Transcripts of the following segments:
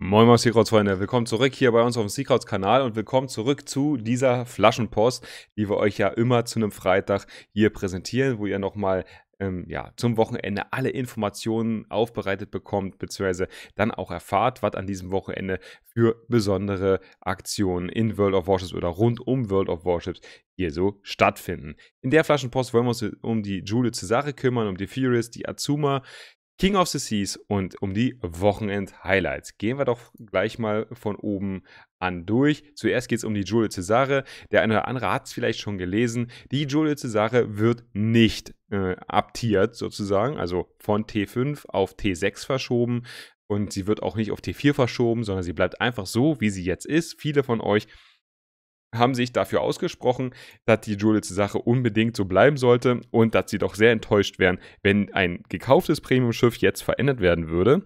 Moin Moin Seakrauts-Freunde, willkommen zurück hier bei uns auf dem Seakrauts-Kanal und willkommen zurück zu dieser Flaschenpost, die wir euch ja immer zu einem Freitag hier präsentieren, wo ihr nochmal ähm, ja, zum Wochenende alle Informationen aufbereitet bekommt, beziehungsweise dann auch erfahrt, was an diesem Wochenende für besondere Aktionen in World of Warships oder rund um World of Warships hier so stattfinden. In der Flaschenpost wollen wir uns um die Julia Cesare kümmern, um die Furious, die Azuma, King of the Seas und um die Wochenend-Highlights. Gehen wir doch gleich mal von oben an durch. Zuerst geht es um die Julia Cesare. Der eine oder andere hat es vielleicht schon gelesen. Die Julia Cesare wird nicht äh, abtiert sozusagen, also von T5 auf T6 verschoben. Und sie wird auch nicht auf T4 verschoben, sondern sie bleibt einfach so, wie sie jetzt ist. Viele von euch haben sich dafür ausgesprochen, dass die Julitz Sache unbedingt so bleiben sollte und dass sie doch sehr enttäuscht wären, wenn ein gekauftes Premium-Schiff jetzt verändert werden würde.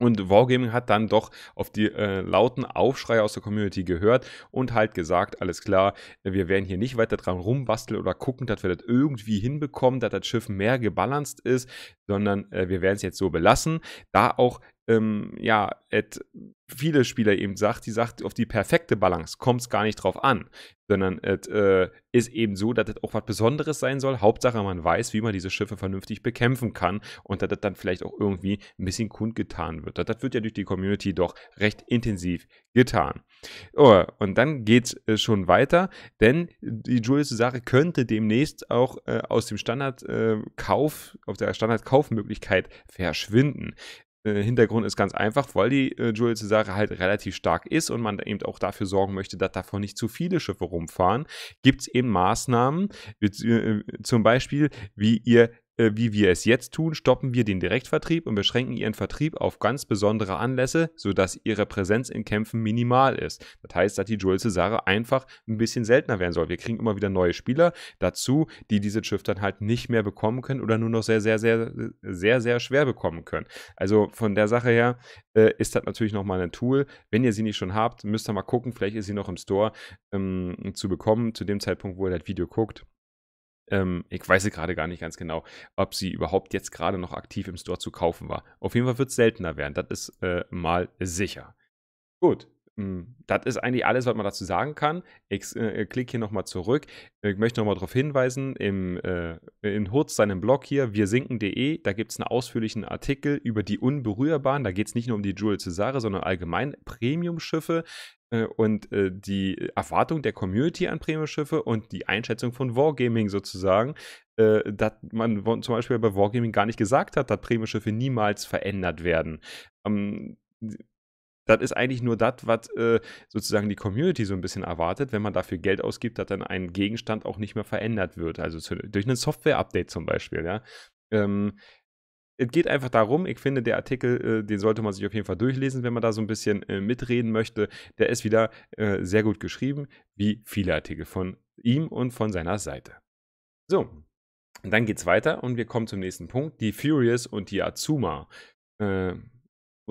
Und Wargaming hat dann doch auf die äh, lauten Aufschreie aus der Community gehört und halt gesagt, alles klar, wir werden hier nicht weiter dran rumbasteln oder gucken, dass wir das irgendwie hinbekommen, dass das Schiff mehr gebalanced ist, sondern äh, wir werden es jetzt so belassen. Da auch ähm, ja, Ed viele Spieler eben sagt, die sagt, auf die perfekte Balance kommt es gar nicht drauf an, sondern es äh, ist eben so, dass es auch was Besonderes sein soll. Hauptsache, man weiß, wie man diese Schiffe vernünftig bekämpfen kann und dass das dann vielleicht auch irgendwie ein bisschen kundgetan wird. Das, wird ja durch die Community doch recht intensiv getan. Oh, und dann geht es äh, schon weiter, denn die Julius-Sache könnte demnächst auch äh, aus dem Standardkauf, äh, auf der Standardkaufmöglichkeit verschwinden. Äh, Hintergrund ist ganz einfach, weil die äh, Julia Cesare halt relativ stark ist und man eben auch dafür sorgen möchte, dass davon nicht zu viele Schiffe rumfahren, gibt es eben Maßnahmen, wie, äh, zum Beispiel, wie ihr äh, wie wir es jetzt tun, stoppen wir den Direktvertrieb und beschränken ihren Vertrieb auf ganz besondere Anlässe, sodass ihre Präsenz in Kämpfen minimal ist. Das heißt, dass die Joel Cesare einfach ein bisschen seltener werden soll. Wir kriegen immer wieder neue Spieler dazu, die diese Shift dann halt nicht mehr bekommen können oder nur noch sehr, sehr, sehr, sehr, sehr, sehr schwer bekommen können. Also von der Sache her äh, ist das natürlich nochmal ein Tool. Wenn ihr sie nicht schon habt, müsst ihr mal gucken. Vielleicht ist sie noch im Store ähm, zu bekommen, zu dem Zeitpunkt, wo ihr das Video guckt ähm, ich weiß gerade gar nicht ganz genau, ob sie überhaupt jetzt gerade noch aktiv im Store zu kaufen war. Auf jeden Fall wird es seltener werden, das ist äh, mal sicher. Gut, hm, das ist eigentlich alles, was man dazu sagen kann. Ich äh, klicke hier nochmal zurück. Ich möchte nochmal darauf hinweisen, im, äh, in Hurz seinem Blog hier, wirsinken.de, da gibt es einen ausführlichen Artikel über die Unberührbaren. Da geht es nicht nur um die Jewel Cesare, sondern allgemein Premium-Schiffe. Äh, und äh, die Erwartung der Community an Premium-Schiffe und die Einschätzung von Wargaming sozusagen, äh, dass man zum Beispiel bei Wargaming gar nicht gesagt hat, dass Premium-Schiffe niemals verändert werden. Ähm, das ist eigentlich nur das, was sozusagen die Community so ein bisschen erwartet, wenn man dafür Geld ausgibt, dass dann ein Gegenstand auch nicht mehr verändert wird. Also durch ein Software-Update zum Beispiel, ja. Ähm, es geht einfach darum, ich finde, der Artikel, äh, den sollte man sich auf jeden Fall durchlesen, wenn man da so ein bisschen äh, mitreden möchte. Der ist wieder äh, sehr gut geschrieben, wie viele Artikel von ihm und von seiner Seite. So, dann geht's weiter und wir kommen zum nächsten Punkt: die Furious und die Azuma. Ähm,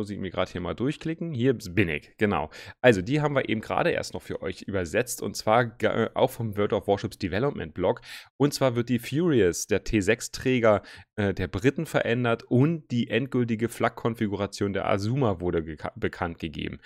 muss ich mir gerade hier mal durchklicken. Hier bin ich, genau. Also die haben wir eben gerade erst noch für euch übersetzt und zwar äh, auch vom World of Warships Development Blog. Und zwar wird die Furious, der T6-Träger äh, der Briten, verändert und die endgültige Flak-Konfiguration der Azuma wurde bekannt gegeben.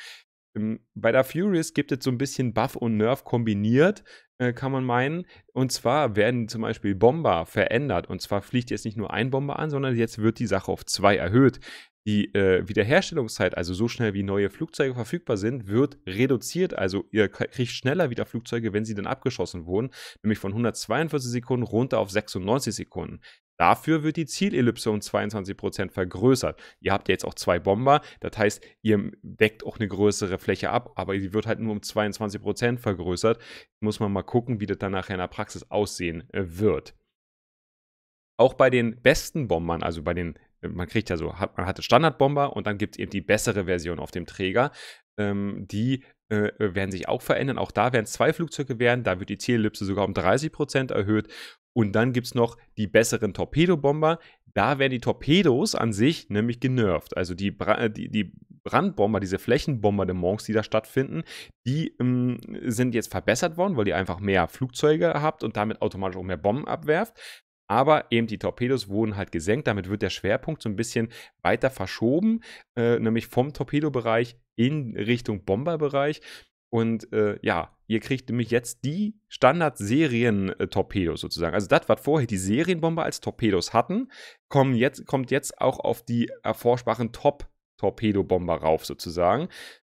Ähm, bei der Furious gibt es so ein bisschen Buff und Nerf kombiniert, äh, kann man meinen. Und zwar werden zum Beispiel Bomber verändert. Und zwar fliegt jetzt nicht nur ein Bomber an, sondern jetzt wird die Sache auf zwei erhöht. Die äh, Wiederherstellungszeit, also so schnell wie neue Flugzeuge verfügbar sind, wird reduziert. Also ihr kriegt schneller wieder Flugzeuge, wenn sie dann abgeschossen wurden, nämlich von 142 Sekunden runter auf 96 Sekunden. Dafür wird die Zielellipse um 22% vergrößert. Ihr habt jetzt auch zwei Bomber, das heißt, ihr deckt auch eine größere Fläche ab, aber die wird halt nur um 22% vergrößert. Muss man mal gucken, wie das dann nachher in der Praxis aussehen äh, wird. Auch bei den besten Bombern, also bei den man kriegt ja so, hat, man hatte Standardbomber und dann gibt es eben die bessere Version auf dem Träger. Ähm, die äh, werden sich auch verändern. Auch da werden es zwei Flugzeuge werden. Da wird die Zielellipse sogar um 30% erhöht. Und dann gibt es noch die besseren Torpedobomber. Da werden die Torpedos an sich nämlich genervt. Also die, Bra äh, die, die Brandbomber, diese Flächenbombardements, die da stattfinden, die ähm, sind jetzt verbessert worden, weil ihr einfach mehr Flugzeuge habt und damit automatisch auch mehr Bomben abwerft. Aber eben die Torpedos wurden halt gesenkt. Damit wird der Schwerpunkt so ein bisschen weiter verschoben, äh, nämlich vom Torpedobereich in Richtung Bomberbereich. Und äh, ja, ihr kriegt nämlich jetzt die Standard-Serien-Torpedos äh, sozusagen. Also das, was vorher die Serienbomber als Torpedos hatten, kommen jetzt, kommt jetzt auch auf die erforschbaren Top-Torpedobomber rauf sozusagen.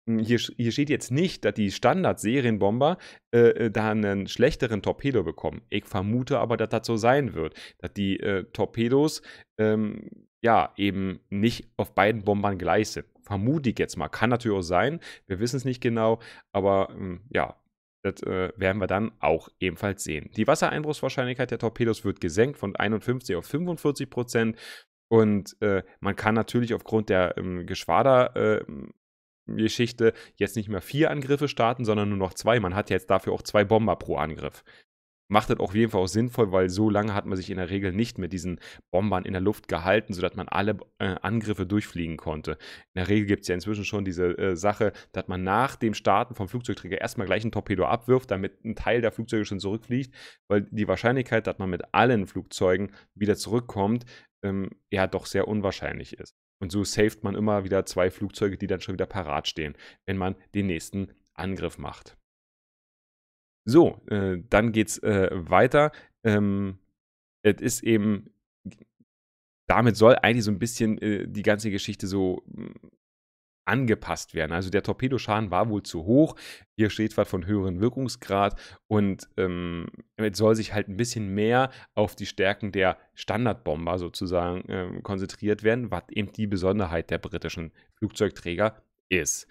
Hm, hier, hier steht jetzt nicht, dass die Standard-Serienbomber äh, äh, da einen schlechteren Torpedo bekommen. Ich vermute aber, dass das so sein wird, dass die äh, Torpedos ähm, ja eben nicht auf beiden Bombern gleich sind. Vermute ich jetzt mal. Kann natürlich auch sein. Wir wissen es nicht genau, aber ähm, ja, das äh, werden wir dann auch ebenfalls sehen. Die Wassereinbruchswahrscheinlichkeit der Torpedos wird gesenkt von 51 auf 45 Prozent. Und äh, man kann natürlich aufgrund der ähm, Geschwader, äh, Geschichte jetzt nicht mehr vier Angriffe starten, sondern nur noch zwei. Man hat ja jetzt dafür auch zwei Bomber pro Angriff. Macht das auf jeden Fall auch sinnvoll, weil so lange hat man sich in der Regel nicht mit diesen Bombern in der Luft gehalten, sodass man alle äh, Angriffe durchfliegen konnte. In der Regel gibt es ja inzwischen schon diese äh, Sache, dass man nach dem Starten vom Flugzeugträger erstmal gleich einen Torpedo abwirft, damit ein Teil der Flugzeuge schon zurückfliegt, weil die Wahrscheinlichkeit, dass man mit allen Flugzeugen wieder zurückkommt, ähm, ja doch sehr unwahrscheinlich ist. Und so saved man immer wieder zwei Flugzeuge, die dann schon wieder parat stehen, wenn man den nächsten Angriff macht. So, äh, dann geht's äh, weiter. Ähm, es ist eben, damit soll eigentlich so ein bisschen äh, die ganze Geschichte so angepasst werden. Also der Torpedoschaden war wohl zu hoch. Hier steht was von höheren Wirkungsgrad und ähm, es soll sich halt ein bisschen mehr auf die Stärken der Standardbomber sozusagen ähm, konzentriert werden, was eben die Besonderheit der britischen Flugzeugträger ist.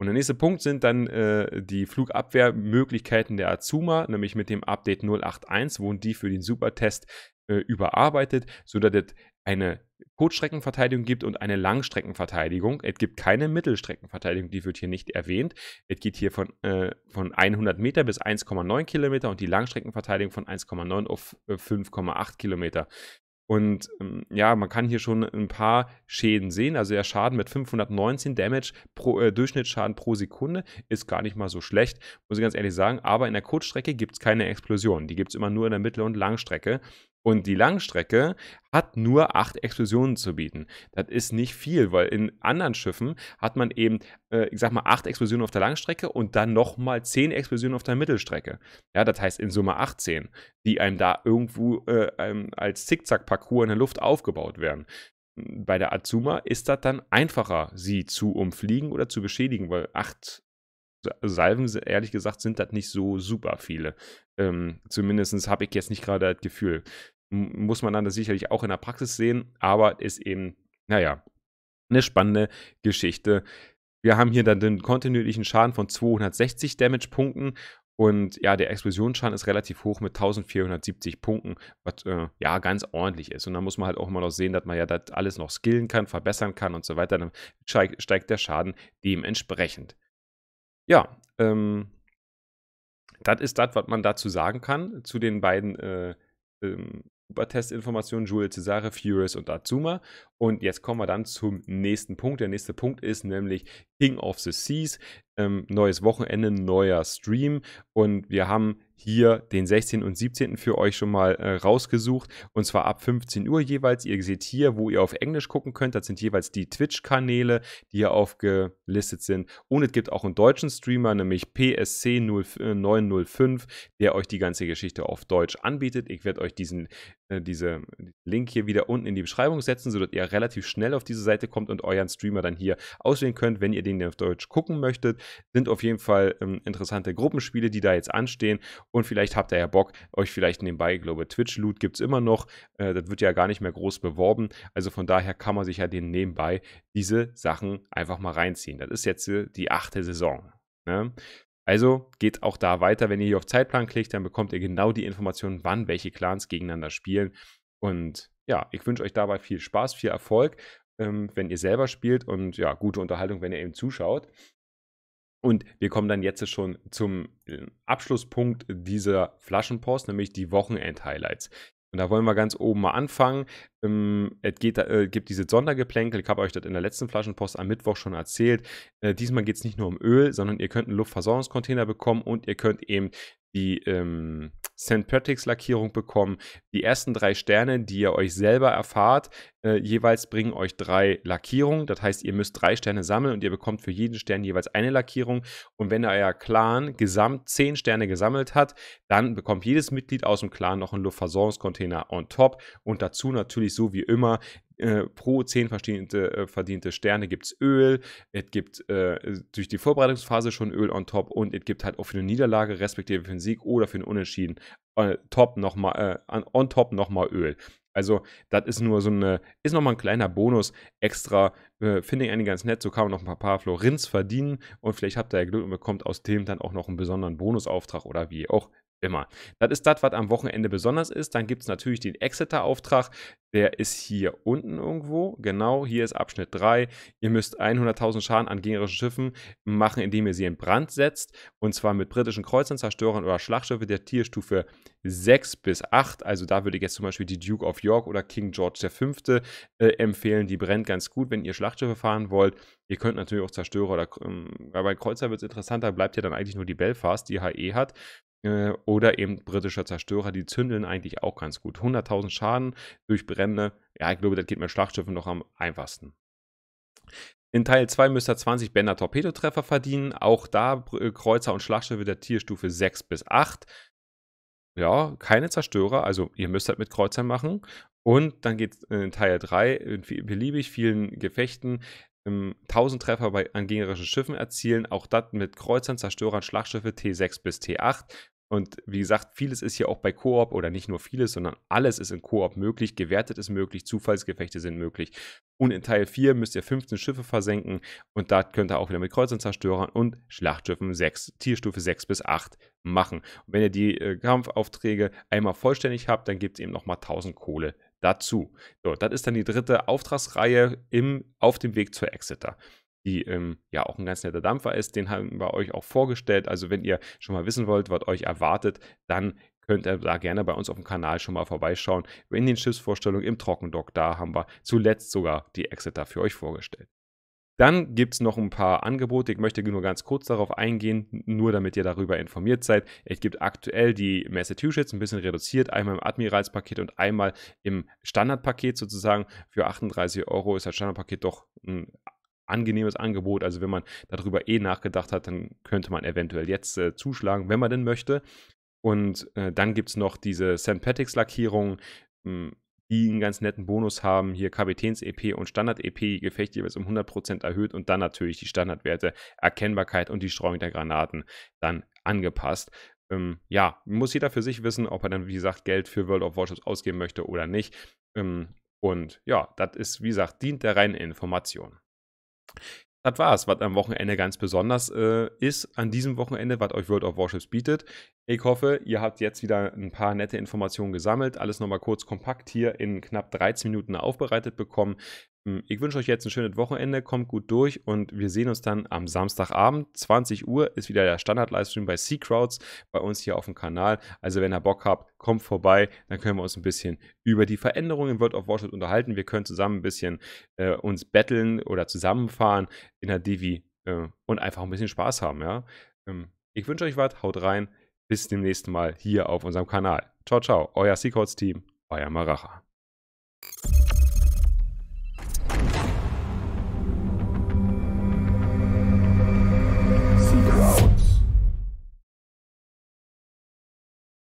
Und der nächste Punkt sind dann äh, die Flugabwehrmöglichkeiten der Azuma, nämlich mit dem Update 081 wurden die für den Supertest äh, überarbeitet, sodass es eine Kurzstreckenverteidigung gibt und eine Langstreckenverteidigung. Es gibt keine Mittelstreckenverteidigung, die wird hier nicht erwähnt. Es geht hier von, äh, von 100 Meter bis 1,9 Kilometer und die Langstreckenverteidigung von 1,9 auf 5,8 äh, Kilometer. Und ähm, ja, man kann hier schon ein paar Schäden sehen. Also der Schaden mit 519 Damage pro äh, Durchschnittsschaden pro Sekunde ist gar nicht mal so schlecht, muss ich ganz ehrlich sagen. Aber in der Kurzstrecke gibt es keine Explosion. Die gibt es immer nur in der Mittel- und Langstrecke. Und die Langstrecke hat nur acht Explosionen zu bieten. Das ist nicht viel, weil in anderen Schiffen hat man eben, äh, ich sag mal, acht Explosionen auf der Langstrecke und dann nochmal zehn Explosionen auf der Mittelstrecke. Ja, das heißt in Summe 18, die einem da irgendwo äh, ähm, als Zickzack-Parcours in der Luft aufgebaut werden. Bei der Azuma ist das dann einfacher, sie zu umfliegen oder zu beschädigen, weil acht Salven, ehrlich gesagt, sind das nicht so super viele. Ähm, Zumindest habe ich jetzt nicht gerade das Gefühl muss man dann das sicherlich auch in der Praxis sehen, aber ist eben, naja, eine spannende Geschichte. Wir haben hier dann den kontinuierlichen Schaden von 260 Damage-Punkten und ja, der Explosionsschaden ist relativ hoch mit 1470 Punkten, was äh, ja ganz ordentlich ist. Und da muss man halt auch immer noch sehen, dass man ja das alles noch skillen kann, verbessern kann und so weiter. Dann steigt der Schaden dementsprechend. Ja, ähm, das ist das, was man dazu sagen kann zu den beiden äh, ähm, über Testinformationen Jules Cesare, Furious und Azuma und jetzt kommen wir dann zum nächsten Punkt. Der nächste Punkt ist nämlich King of the Seas. Ähm, neues Wochenende, neuer Stream. Und wir haben hier den 16. und 17. für euch schon mal äh, rausgesucht. Und zwar ab 15 Uhr jeweils. Ihr seht hier, wo ihr auf Englisch gucken könnt. Das sind jeweils die Twitch-Kanäle, die hier aufgelistet sind. Und es gibt auch einen deutschen Streamer, nämlich PSC 905 äh, der euch die ganze Geschichte auf Deutsch anbietet. Ich werde euch diesen äh, diese Link hier wieder unten in die Beschreibung setzen, sodass ihr relativ schnell auf diese Seite kommt und euren Streamer dann hier auswählen könnt, wenn ihr den auf Deutsch gucken möchtet. Sind auf jeden Fall ähm, interessante Gruppenspiele, die da jetzt anstehen. Und vielleicht habt ihr ja Bock, euch vielleicht nebenbei, ich glaube, Twitch-Loot gibt es immer noch. Äh, das wird ja gar nicht mehr groß beworben. Also von daher kann man sich ja den nebenbei diese Sachen einfach mal reinziehen. Das ist jetzt äh, die achte Saison. Ne? Also geht auch da weiter. Wenn ihr hier auf Zeitplan klickt, dann bekommt ihr genau die Informationen, wann welche Clans gegeneinander spielen. Und ja, ich wünsche euch dabei viel Spaß, viel Erfolg, ähm, wenn ihr selber spielt und ja, gute Unterhaltung, wenn ihr eben zuschaut. Und wir kommen dann jetzt schon zum äh, Abschlusspunkt dieser Flaschenpost, nämlich die Wochenend-Highlights. Und da wollen wir ganz oben mal anfangen. Ähm, es geht, äh, gibt diese Sondergeplänkel. Ich habe euch das in der letzten Flaschenpost am Mittwoch schon erzählt. Äh, diesmal geht es nicht nur um Öl, sondern ihr könnt einen Luftversorgungscontainer bekommen und ihr könnt eben die ähm, St. Patrick's Lackierung bekommen. Die ersten drei Sterne, die ihr euch selber erfahrt, äh, jeweils bringen euch drei Lackierungen. Das heißt, ihr müsst drei Sterne sammeln und ihr bekommt für jeden Stern jeweils eine Lackierung. Und wenn euer Clan gesamt zehn Sterne gesammelt hat, dann bekommt jedes Mitglied aus dem Clan noch einen Luftversorgungscontainer on top und dazu natürlich so wie immer äh, pro 10 verdiente, äh, verdiente Sterne gibt es Öl, es gibt äh, durch die Vorbereitungsphase schon Öl on top und es gibt halt auch für eine Niederlage, respektive für einen Sieg oder für einen Unentschieden, on äh, top nochmal äh, on top noch Öl. Also, das ist nur so eine, ist nochmal ein kleiner Bonus extra. Äh, Finde ich eigentlich ganz nett. So kann man noch ein paar, paar Florins verdienen und vielleicht habt ihr ja Glück und bekommt aus dem dann auch noch einen besonderen Bonusauftrag oder wie auch immer. Das ist das, was am Wochenende besonders ist. Dann gibt es natürlich den Exeter-Auftrag. Der ist hier unten irgendwo. Genau, hier ist Abschnitt 3. Ihr müsst 100.000 Schaden an gegnerischen Schiffen machen, indem ihr sie in Brand setzt. Und zwar mit britischen Kreuzern, Zerstörern oder Schlachtschiffe der Tierstufe 6 bis 8. Also da würde ich jetzt zum Beispiel die Duke of York oder King George V. Äh, empfehlen. Die brennt ganz gut, wenn ihr Schlachtschiffe fahren wollt. Ihr könnt natürlich auch Zerstörer oder ähm, bei Kreuzer wird es interessanter, bleibt ja dann eigentlich nur die Belfast, die HE hat. Äh, oder eben britische Zerstörer, die zündeln eigentlich auch ganz gut. 100.000 Schaden durch Brände, ja, ich glaube, das geht mit Schlachtschiffen noch am einfachsten. In Teil 2 müsst ihr 20 Bänder Torpedotreffer verdienen. Auch da äh, Kreuzer und Schlachtschiffe der Tierstufe 6 bis 8. Ja, keine Zerstörer, also ihr müsst das halt mit Kreuzern machen. Und dann geht es in Teil 3 in beliebig vielen Gefechten 1000 ähm, Treffer bei, an gegnerischen Schiffen erzielen. Auch das mit Kreuzern, Zerstörern, Schlachtschiffe T6 bis T8 und wie gesagt, vieles ist hier auch bei Koop oder nicht nur vieles, sondern alles ist in Koop möglich. Gewertet ist möglich, Zufallsgefechte sind möglich. Und in Teil 4 müsst ihr 15 Schiffe versenken und da könnt ihr auch wieder mit Kreuzenzerstörern und Schlachtschiffen 6, Tierstufe 6 bis 8 machen. Und wenn ihr die äh, Kampfaufträge einmal vollständig habt, dann gibt es eben nochmal 1000 Kohle dazu. So, das ist dann die dritte Auftragsreihe im, auf dem Weg zur Exeter die ähm, ja auch ein ganz netter Dampfer ist. Den haben wir euch auch vorgestellt. Also wenn ihr schon mal wissen wollt, was euch erwartet, dann könnt ihr da gerne bei uns auf dem Kanal schon mal vorbeischauen. In den Schiffsvorstellungen im Trockendock, da haben wir zuletzt sogar die Exeter für euch vorgestellt. Dann gibt es noch ein paar Angebote. Ich möchte nur ganz kurz darauf eingehen, nur damit ihr darüber informiert seid. Es gibt aktuell die Massachusetts ein bisschen reduziert, einmal im Admiralspaket und einmal im Standardpaket sozusagen. Für 38 Euro ist das Standardpaket doch ein angenehmes Angebot. Also wenn man darüber eh nachgedacht hat, dann könnte man eventuell jetzt äh, zuschlagen, wenn man denn möchte. Und äh, dann gibt es noch diese St. Patrick's Lackierung, mh, hm, die einen ganz netten Bonus haben. Hier Kapitäns-EP und Standard-EP, Gefecht jeweils um 100% erhöht und dann natürlich die Standardwerte, Erkennbarkeit und die Streuung der Granaten dann angepasst. Ähm, ja, muss jeder für sich wissen, ob er dann, wie gesagt, Geld für World of Warships ausgeben möchte oder nicht. Ähm, und ja, das ist, wie gesagt, dient der reinen Information. Das war's, was am Wochenende ganz besonders äh, ist, an diesem Wochenende, was euch World of Warships bietet. Ich hoffe, ihr habt jetzt wieder ein paar nette Informationen gesammelt, alles nochmal kurz kompakt hier in knapp 13 Minuten aufbereitet bekommen. Hm, ich wünsche euch jetzt ein schönes Wochenende, kommt gut durch und wir sehen uns dann am Samstagabend. 20 Uhr ist wieder der Standard-Livestream bei Sea-Crowds bei uns hier auf dem Kanal. Also wenn ihr Bock habt, kommt vorbei, dann können wir uns ein bisschen über die Veränderungen in World of Warcraft unterhalten. Wir können zusammen ein bisschen äh, uns betteln oder zusammenfahren in der Divi äh, und einfach ein bisschen Spaß haben. Ja? Ähm, ich wünsche euch was, haut rein, bis zum nächsten Mal hier auf unserem Kanal. Ciao, ciao, euer Sea-Crowds-Team, euer Maracha.